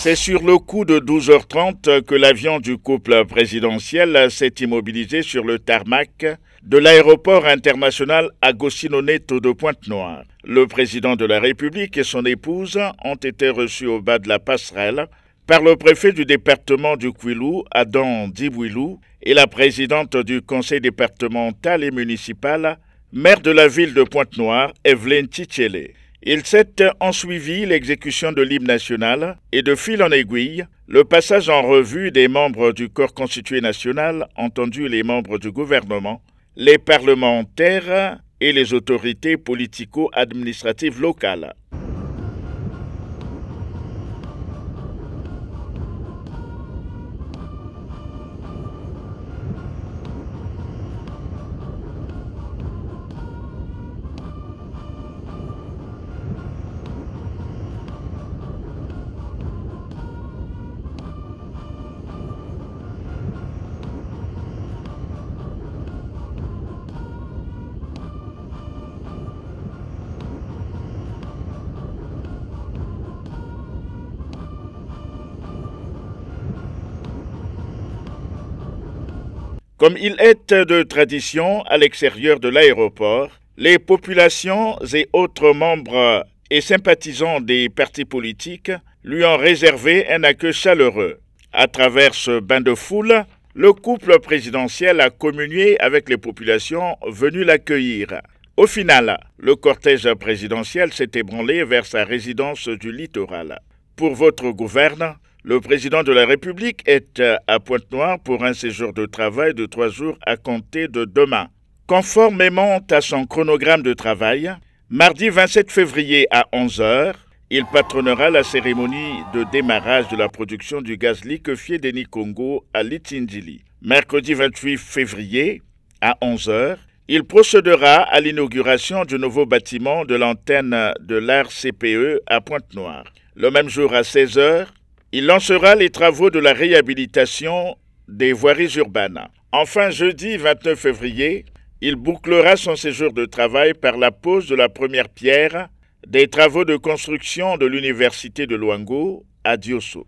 C'est sur le coup de 12h30 que l'avion du couple présidentiel s'est immobilisé sur le tarmac de l'aéroport international Agostino de Pointe-Noire. Le président de la République et son épouse ont été reçus au bas de la passerelle par le préfet du département du quilou Adam Dibouilou, et la présidente du conseil départemental et municipal, maire de la ville de Pointe-Noire, Evelyne Tichélé. Il s'est ensuivi l'exécution de l'hymne national et de fil en aiguille, le passage en revue des membres du corps constitué national, entendu les membres du gouvernement, les parlementaires et les autorités politico-administratives locales. Comme il est de tradition à l'extérieur de l'aéroport, les populations et autres membres et sympathisants des partis politiques lui ont réservé un accueil chaleureux. À travers ce bain de foule, le couple présidentiel a communié avec les populations venues l'accueillir. Au final, le cortège présidentiel s'est ébranlé vers sa résidence du littoral. Pour votre gouverne, le président de la République est euh, à Pointe-Noire pour un séjour de travail de trois jours à compter de demain. Conformément à son chronogramme de travail, mardi 27 février à 11h, il patronnera la cérémonie de démarrage de la production du gaz liquéfié des Congo à Litindili. Mercredi 28 février à 11h, il procédera à l'inauguration du nouveau bâtiment de l'antenne de l'ARCPE à Pointe-Noire. Le même jour à 16h, il lancera les travaux de la réhabilitation des voiries urbaines. Enfin, jeudi 29 février, il bouclera son séjour de travail par la pose de la première pierre des travaux de construction de l'université de Luango à Diosso.